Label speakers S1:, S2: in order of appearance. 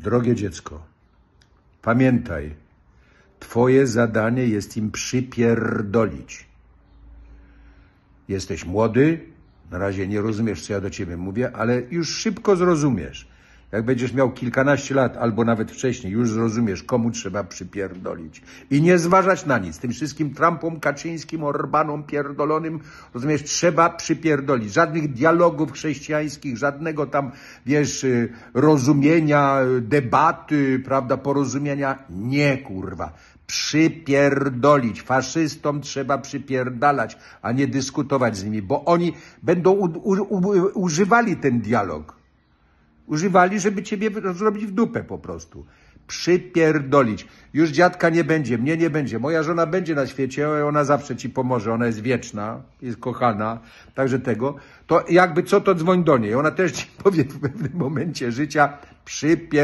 S1: Drogie dziecko, pamiętaj, Twoje zadanie jest im przypierdolić. Jesteś młody, na razie nie rozumiesz, co ja do ciebie mówię, ale już szybko zrozumiesz. Jak będziesz miał kilkanaście lat, albo nawet wcześniej, już zrozumiesz, komu trzeba przypierdolić. I nie zważać na nic. Tym wszystkim Trumpom, Kaczyńskim, Orbanom pierdolonym, rozumiesz, trzeba przypierdolić. Żadnych dialogów chrześcijańskich, żadnego tam, wiesz, y, rozumienia, y, debaty, prawda, porozumienia. Nie, kurwa przypierdolić. Faszystom trzeba przypierdalać, a nie dyskutować z nimi, bo oni będą u, u, u, używali ten dialog. Używali, żeby ciebie zrobić w dupę po prostu. Przypierdolić. Już dziadka nie będzie, mnie nie będzie. Moja żona będzie na świecie, ona zawsze ci pomoże, ona jest wieczna, jest kochana, także tego. To jakby co, to dzwoń do niej. Ona też ci powie w pewnym momencie życia, przypierdolić.